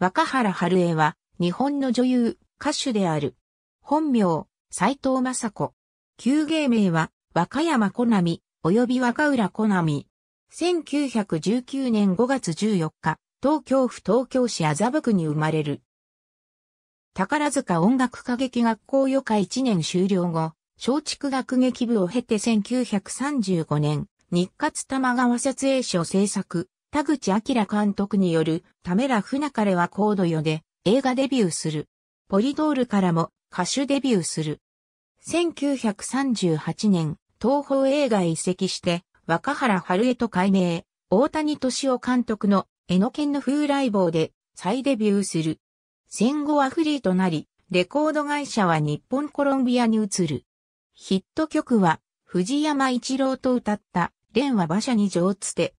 若原春江は、日本の女優、歌手である。本名、斎藤雅子。旧芸名は、若山小波、及び若浦小波。1919年5月14日、東京府東京市麻布区に生まれる。宝塚音楽歌劇学校予科1年終了後、松竹学劇部を経て1935年、日活玉川撮影所制作、田口明監督による、ためら船彼れはコードよで映画デビューする。ポリドールからも歌手デビューする。1938年、東宝映画へ移籍して、若原春江と改名、大谷敏夫監督の江ノ県の風来坊で再デビューする。戦後はフリーとなり、レコード会社は日本コロンビアに移る。ヒット曲は、藤山一郎と歌った、蓮は馬車に上つて、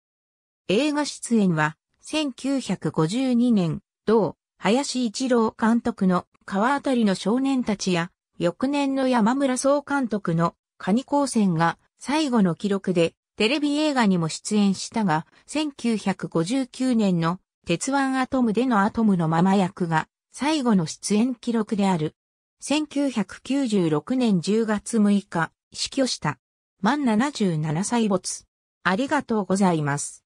映画出演は、1952年、同、林一郎監督の川あたりの少年たちや、翌年の山村総監督のカニ光線が最後の記録でテレビ映画にも出演したが、1959年の鉄腕アトムでのアトムのまま役が最後の出演記録である。1996年10月6日、死去した。満77歳没。ありがとうございます。